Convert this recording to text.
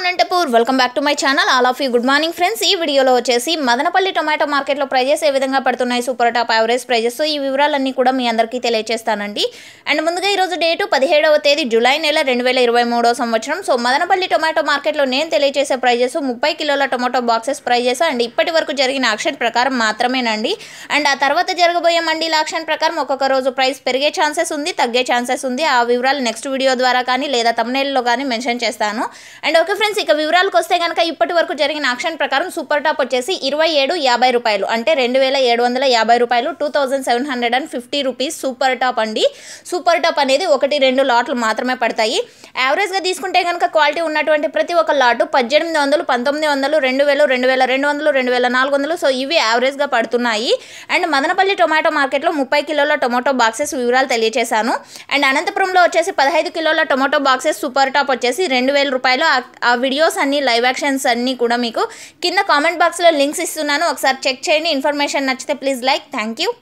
Anantapur welcome back to my channel all of you good morning friends ఈ వీడియోలో వచ్చేసి Madanapalle tomato మార్కెట్లో ప్రైజెస్ ఏ విధంగా పడుతున్నాయి సూపర్ టాప్ యావరేజ్ ప్రైజెస్ ఈ వివరాలన్నీ కూడా మీ అందరికీ తెలియజేస్తానండి అండ్ ముందుగా ఈరోజు డేటు పదిహేడవ తేదీ జూలై నెల రెండు వేల ఇరవై మూడో సంవత్సరం సో మదనపల్లి టొమాటో మార్కెట్లో నేను తెలియజేసే ప్రైజెస్ ముప్పై కిలోల టొమాటో బాక్సెస్ ప్రైజెస్ అండ్ ఇప్పటి వరకు జరిగిన ఆక్షన్ ప్రకారం మాత్రమేనండి అండ్ ఆ తర్వాత జరగబోయే మండీల ఆక్షన్ ప్రకారం ఒక్కొక్క రోజు ప్రైస్ పెరిగే ఛాన్సెస్ ఉంది తగ్గే ఛాన్సెస్ ఉంది ఆ వివరాలు నెక్స్ట్ వీడియో ద్వారా కానీ లేదా తమిళలో కానీ మెన్షన్ చేస్తాను అండ్ ఓకే ఫ్రెండ్స్ ఇక వివరాలకు వస్తే కనుక ఇప్పటి వరకు జరిగిన ఆక్షన్ ప్రకారం సూపర్ టాప్ వచ్చేసి ఇరవై ఏడు యాభై రూపాయలు అంటే రెండు వేల ఏడు వందల యాభై రూపాయలు two thousand seven hundred and fifty rupees super top అండి సూపర్ టాప్ అనేది ఒకటి రెండు లాట్లు మాత్రమే పడతాయి యావరేజ్గా తీసుకుంటే కనుక క్వాలిటీ ఉన్నటువంటి ప్రతి ఒక్క లాటు పద్దెనిమిది వందలు పంతొమ్మిది వందలు రెండు వేలు రెండు వేల రెండు వందలు రెండు వేల నాలుగు వందలు సో ఇవి యావరేజ్గా పడుతున్నాయి అండ్ మదనపల్లి టొమాటో మార్కెట్లో ముప్పై కిలోల టొమాటో బాక్సెస్ వివరాలు తెలియజేశాను అండ్ అనంతపురంలో వచ్చేసి పదహైదు కిలోల టొమాటో బాక్సెస్ సూపర్ టాప్ వచ్చేసి రెండు వేల రూపాయలు వీడియోస్ అన్ని లైవ్ యాక్షన్స్ అన్నీ కూడా మీకు కింద కామెంట్ బాక్స్లో లింక్స్ ఇస్తున్నాను ఒకసారి చెక్ చేయండి ఇన్ఫర్మేషన్ నచ్చితే ప్లీజ్ లైక్ థ్యాంక్ యూ